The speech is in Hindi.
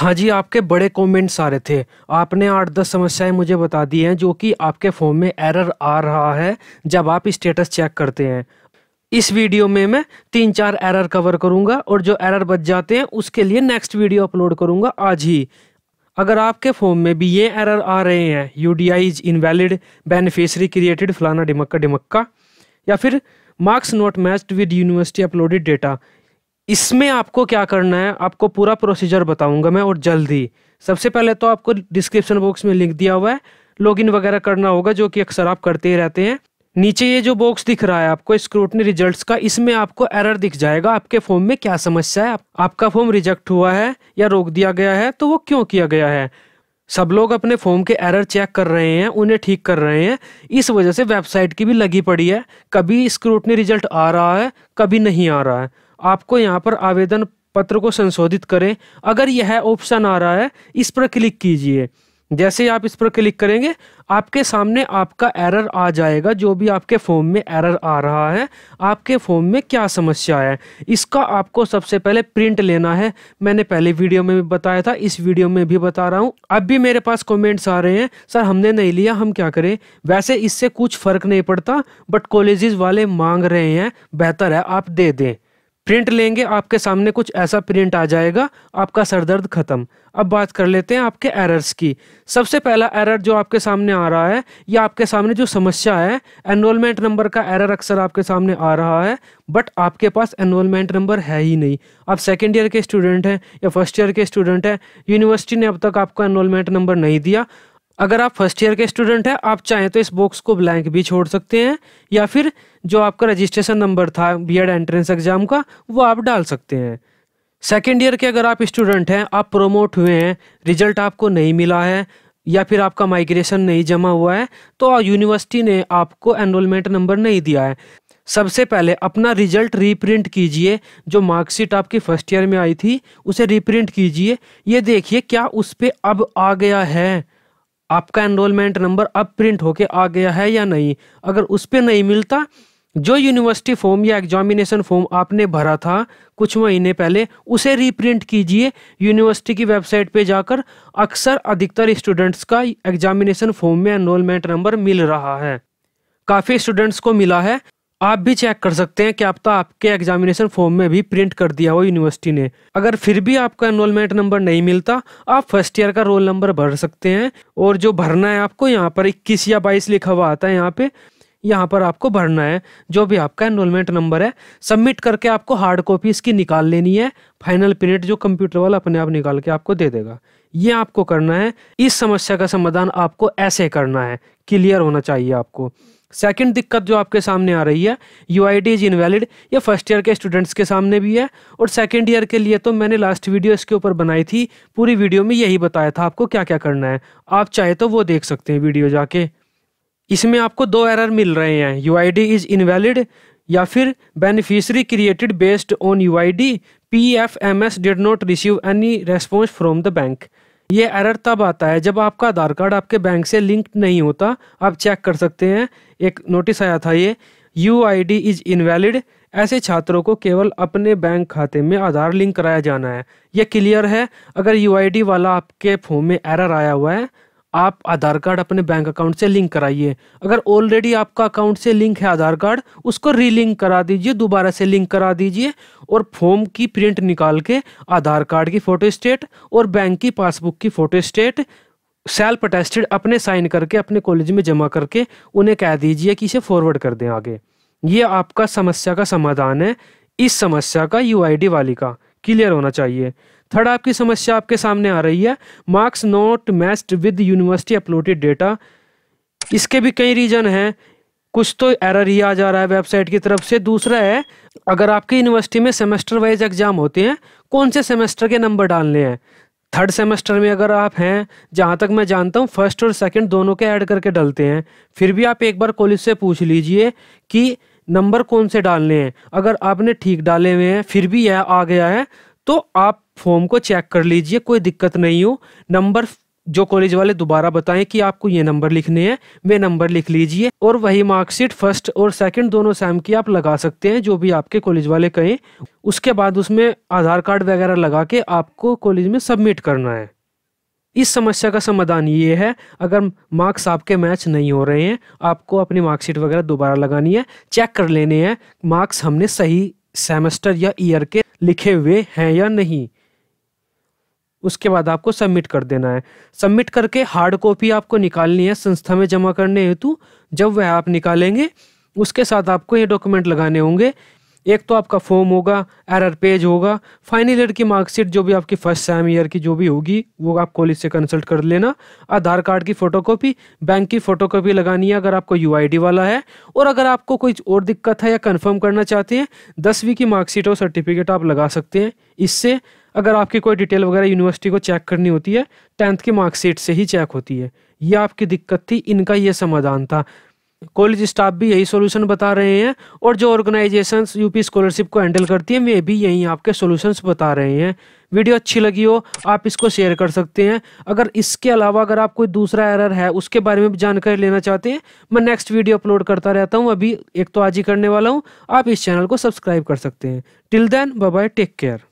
हाँ जी आपके बड़े कमेंट्स आ रहे थे आपने आठ दस समस्याएं मुझे बता दी हैं जो कि आपके फ़ोन में एरर आ रहा है जब आप स्टेटस चेक करते हैं इस वीडियो में मैं तीन चार एरर कवर करूंगा और जो एरर बच जाते हैं उसके लिए नेक्स्ट वीडियो अपलोड करूंगा आज ही अगर आपके फ़ोन में भी ये एरर आ रहे हैं U D I is invalid beneficiary created फलाना डिमक्का डिमक्का या फिर marks not matched with university uploaded data इसमें आपको क्या करना है आपको पूरा प्रोसीजर बताऊंगा मैं और जल्दी सबसे पहले तो आपको डिस्क्रिप्शन बॉक्स में लिंक दिया हुआ है लॉगिन वगैरह करना होगा जो कि अक्सर आप करते ही रहते हैं नीचे ये जो बॉक्स दिख रहा है आपको स्क्रूटनी रिजल्ट्स का इसमें आपको एरर दिख जाएगा आपके फॉर्म में क्या समस्या है आपका फॉर्म रिजेक्ट हुआ है या रोक दिया गया है तो वो क्यों किया गया है सब लोग अपने फॉर्म के एरर चेक कर रहे हैं उन्हें ठीक कर रहे हैं इस वजह से वेबसाइट की भी लगी पड़ी है कभी स्क्रूटनी रिजल्ट आ रहा है कभी नहीं आ रहा है आपको यहाँ पर आवेदन पत्र को संशोधित करें अगर यह ऑप्शन आ रहा है इस पर क्लिक कीजिए जैसे आप इस पर क्लिक करेंगे आपके सामने आपका एरर आ जाएगा जो भी आपके फॉर्म में एरर आ रहा है आपके फॉर्म में क्या समस्या है इसका आपको सबसे पहले प्रिंट लेना है मैंने पहले वीडियो में भी बताया था इस वीडियो में भी बता रहा हूँ अब भी मेरे पास कमेंट्स आ रहे हैं सर हमने नहीं लिया हम क्या करें वैसे इससे कुछ फ़र्क नहीं पड़ता बट कॉलेज वाले मांग रहे हैं बेहतर है आप दे दें प्रिंट लेंगे आपके सामने कुछ ऐसा प्रिंट आ जाएगा आपका सरदर्द ख़त्म अब बात कर लेते हैं आपके एरर्स की सबसे पहला एरर जो आपके सामने आ रहा है या आपके सामने जो समस्या है एनरोलमेंट नंबर का एरर अक्सर आपके सामने आ रहा है बट आपके पास एनरोलमेंट नंबर है ही नहीं आप सेकेंड ईयर के स्टूडेंट हैं या फर्स्ट ईयर के स्टूडेंट हैं यूनिवर्सिटी ने अब तक आपको एनरोलमेंट नंबर नहीं दिया अगर आप फर्स्ट ईयर के स्टूडेंट हैं आप चाहें तो इस बॉक्स को ब्लैंक भी छोड़ सकते हैं या फिर जो आपका रजिस्ट्रेशन नंबर था बीएड एंट्रेंस एग्जाम का वो आप डाल सकते हैं सेकेंड ईयर के अगर आप स्टूडेंट हैं आप प्रोमोट हुए हैं रिजल्ट आपको नहीं मिला है या फिर आपका माइग्रेशन नहीं जमा हुआ है तो यूनिवर्सिटी ने आपको एनरोलमेंट नंबर नहीं दिया है सबसे पहले अपना रिजल्ट रीप्रिंट कीजिए जो मार्कशीट आपकी फर्स्ट ईयर में आई थी उसे रीप्रिंट कीजिए ये देखिए क्या उस पर अब आ गया है आपका एनरोलमेंट नंबर अब प्रिंट होके आ गया है या नहीं अगर उस पर नहीं मिलता जो यूनिवर्सिटी फॉर्म या एग्जामिनेशन फॉर्म आपने भरा था कुछ महीने पहले उसे रीप्रिंट कीजिए यूनिवर्सिटी की वेबसाइट पे जाकर अक्सर अधिकतर स्टूडेंट्स का एग्जामिनेशन फॉर्म में एनरोलमेंट नंबर मिल रहा है काफ़ी स्टूडेंट्स को मिला है आप भी चेक कर सकते हैं कि तो आपके एग्जामिनेशन फॉर्म में भी प्रिंट कर दिया हो यूनिवर्सिटी ने अगर फिर भी आपका एनरोलमेंट नंबर नहीं मिलता आप फर्स्ट ईयर का रोल नंबर भर सकते हैं और जो भरना है आपको यहाँ पर इक्कीस या बाईस लिखा हुआ आता है यहाँ पे यहाँ पर आपको भरना है जो भी आपका एनरोलमेंट नंबर है सबमिट करके आपको हार्ड कॉपी इसकी निकाल लेनी है फाइनल प्रिंट जो कंप्यूटर वाला अपने आप निकाल के आपको दे देगा ये आपको करना है इस समस्या का समाधान आपको ऐसे करना है क्लियर होना चाहिए आपको सेकंड दिक्कत जो आपके सामने आ रही है U I D is invalid ये फर्स्ट ईयर के स्टूडेंट्स के सामने भी है और सेकंड ईयर के लिए तो मैंने लास्ट वीडियो इसके ऊपर बनाई थी पूरी वीडियो में यही बताया था आपको क्या क्या करना है आप चाहे तो वो देख सकते हैं वीडियो जाके इसमें आपको दो एरर मिल रहे हैं U I D is invalid या फिर beneficiary created based on U I D P F M S did not receive any response from the bank ये एरर तब आता है जब आपका आधार कार्ड आपके बैंक से लिंक नहीं होता आप चेक कर सकते हैं एक नोटिस आया था ये U I D is invalid ऐसे छात्रों को केवल अपने बैंक खाते में आधार लिंक कराया जाना है यह क्लियर है अगर यू आई डी वाला आपके फोन में एरर आया हुआ है आप आधार कार्ड अपने बैंक अकाउंट से लिंक कराइए अगर ऑलरेडी आपका अकाउंट से लिंक है आधार कार्ड उसको रीलिंक करा दीजिए दोबारा से लिंक करा दीजिए और फॉर्म की प्रिंट निकाल के आधार कार्ड की फ़ोटो स्टेट और बैंक की पासबुक की फ़ोटो स्टेट सेल्फ अटेस्टेड अपने साइन करके अपने कॉलेज में जमा करके उन्हें कह दीजिए कि इसे फॉरवर्ड कर दें आगे ये आपका समस्या का समाधान है इस समस्या का यू वाली का क्लियर होना चाहिए थर्ड आपकी समस्या आपके सामने आ रही है marks not matched with university uploaded data इसके भी कई रीजन हैं कुछ तो एरर ही आ जा रहा है वेबसाइट की तरफ से दूसरा है अगर आपकी यूनिवर्सिटी में सेमेस्टर वाइज एग्जाम होते हैं कौन से सेमेस्टर के नंबर डालने हैं थर्ड सेमेस्टर में अगर आप हैं जहाँ तक मैं जानता हूँ फर्स्ट और सेकंड दोनों के ऐड करके डलते हैं फिर भी आप एक बार कॉलेज से पूछ लीजिए कि नंबर कौन से डालने हैं अगर आपने ठीक डाले हुए हैं फिर भी यह आ गया है तो आप फॉर्म को चेक कर लीजिए कोई दिक्कत नहीं हो नंबर जो कॉलेज वाले दोबारा बताएं कि आपको ये नंबर लिखने हैं वे नंबर लिख लीजिए और वही मार्कशीट फर्स्ट और सेकंड दोनों सैम की आप लगा सकते हैं जो भी आपके कॉलेज वाले कहें उसके बाद उसमें आधार कार्ड वगैरह लगा के आपको कॉलेज में सबमिट करना है इस समस्या का समाधान ये है अगर मार्क्स आपके मैच नहीं हो रहे हैं आपको अपनी मार्कशीट वगैरह दोबारा लगानी है चेक कर लेने हैं मार्क्स हमने सही सेमेस्टर या ईयर के लिखे हुए हैं या नहीं उसके बाद आपको सबमिट कर देना है सबमिट करके हार्ड कॉपी आपको निकालनी है संस्था में जमा करने हेतु जब वह आप निकालेंगे उसके साथ आपको ये डॉक्यूमेंट लगाने होंगे एक तो आपका फॉर्म होगा एरर पेज होगा फाइनल ईयर की मार्कशीट जो भी आपकी फर्स्ट सेम ईयर की जो भी होगी वो आप कॉलेज से कंसल्ट कर लेना आधार कार्ड की फ़ोटोकॉपी बैंक की फ़ोटोकॉपी लगानी है अगर आपको यू वाला है और अगर आपको कोई और दिक्कत है या कन्फर्म करना चाहते हैं दसवीं की मार्कशीट और सर्टिफिकेट आप लगा सकते हैं इससे अगर आपकी कोई डिटेल वगैरह यूनिवर्सिटी को चेक करनी होती है टेंथ की मार्कशीट से ही चेक होती है ये आपकी दिक्कत थी इनका ये समाधान था कॉलेज स्टाफ भी यही सोल्यूशन बता रहे हैं और जो ऑर्गेनाइजेशन यूपी स्कॉलरशिप को हैंडल करती है वे भी यही आपके सोल्यूशंस बता रहे हैं वीडियो अच्छी लगी हो आप इसको शेयर कर सकते हैं अगर इसके अलावा अगर आप कोई दूसरा एरर है उसके बारे में भी जानकारी लेना चाहते हैं मैं नेक्स्ट वीडियो अपलोड करता रहता हूँ अभी एक तो आज ही करने वाला हूँ आप इस चैनल को सब्सक्राइब कर सकते हैं till then bye take care